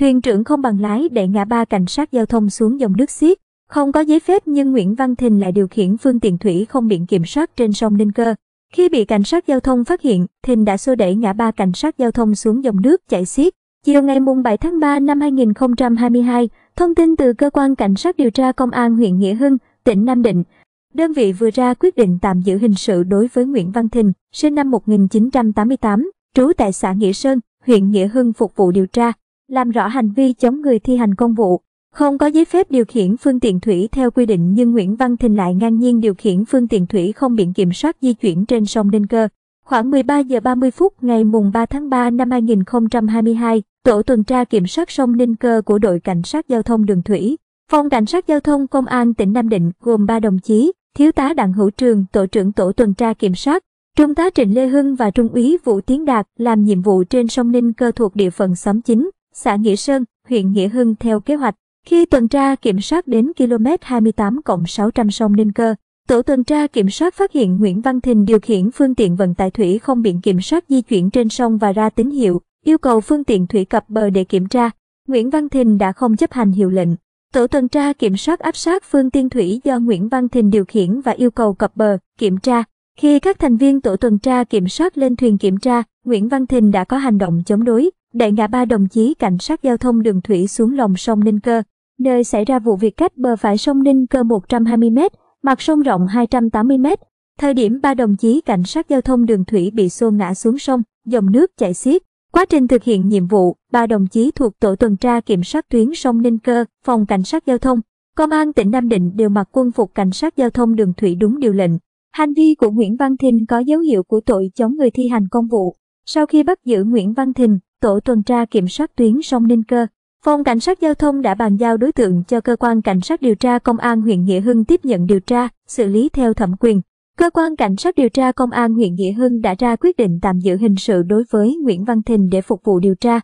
Thuyền trưởng không bằng lái để ngã ba cảnh sát giao thông xuống dòng nước xiết. Không có giấy phép nhưng Nguyễn Văn Thình lại điều khiển phương tiện thủy không biển kiểm soát trên sông Ninh Cơ. Khi bị cảnh sát giao thông phát hiện, Thình đã xô đẩy ngã ba cảnh sát giao thông xuống dòng nước chảy xiết. Chiều ngày 7 tháng 3 năm 2022, thông tin từ Cơ quan Cảnh sát điều tra Công an huyện Nghĩa Hưng, tỉnh Nam Định, đơn vị vừa ra quyết định tạm giữ hình sự đối với Nguyễn Văn Thình, sinh năm 1988, trú tại xã Nghĩa Sơn, huyện Nghĩa Hưng phục vụ điều tra làm rõ hành vi chống người thi hành công vụ. Không có giấy phép điều khiển phương tiện thủy theo quy định nhưng Nguyễn Văn Thình lại ngang nhiên điều khiển phương tiện thủy không biển kiểm soát di chuyển trên sông ninh Cơ. Khoảng 13 giờ 30 phút ngày mùng 3 tháng 3 năm 2022, tổ tuần tra kiểm soát sông Ninh Cơ của đội cảnh sát giao thông đường thủy, phòng cảnh sát giao thông công an tỉnh Nam Định gồm 3 đồng chí, thiếu tá Đặng Hữu Trường, tổ trưởng tổ tuần tra kiểm soát, trung tá Trịnh Lê Hưng và trung úy Vũ Tiến Đạt làm nhiệm vụ trên sông Ninh Cơ thuộc địa phận xóm 9 xã Nghĩa Sơn, huyện Nghĩa Hưng theo kế hoạch. Khi tuần tra kiểm soát đến km 28 600 sông Ninh Cơ, tổ tuần tra kiểm soát phát hiện Nguyễn Văn Thình điều khiển phương tiện vận tải thủy không biển kiểm soát di chuyển trên sông và ra tín hiệu, yêu cầu phương tiện thủy cập bờ để kiểm tra. Nguyễn Văn Thình đã không chấp hành hiệu lệnh. Tổ tuần tra kiểm soát áp sát phương tiên thủy do Nguyễn Văn Thình điều khiển và yêu cầu cập bờ, kiểm tra. Khi các thành viên tổ tuần tra kiểm soát lên thuyền kiểm tra, Nguyễn Văn Thình đã có hành động chống đối đại ngã ba đồng chí cảnh sát giao thông đường thủy xuống lòng sông Ninh Cơ, nơi xảy ra vụ việc cách bờ phải sông Ninh Cơ 120 m, mặt sông rộng 280 m. Thời điểm ba đồng chí cảnh sát giao thông đường thủy bị xô ngã xuống sông, dòng nước chảy xiết. Quá trình thực hiện nhiệm vụ, ba đồng chí thuộc tổ tuần tra kiểm soát tuyến sông Ninh Cơ, phòng cảnh sát giao thông, công an tỉnh Nam Định đều mặc quân phục cảnh sát giao thông đường thủy đúng điều lệnh. Hành vi của Nguyễn Văn Thìn có dấu hiệu của tội chống người thi hành công vụ. Sau khi bắt giữ Nguyễn Văn Thìn, tổ tuần tra kiểm soát tuyến sông Ninh Cơ. Phòng Cảnh sát Giao thông đã bàn giao đối tượng cho Cơ quan Cảnh sát điều tra Công an huyện Nghĩa Hưng tiếp nhận điều tra, xử lý theo thẩm quyền. Cơ quan Cảnh sát điều tra Công an huyện Nghĩa Hưng đã ra quyết định tạm giữ hình sự đối với Nguyễn Văn Thình để phục vụ điều tra.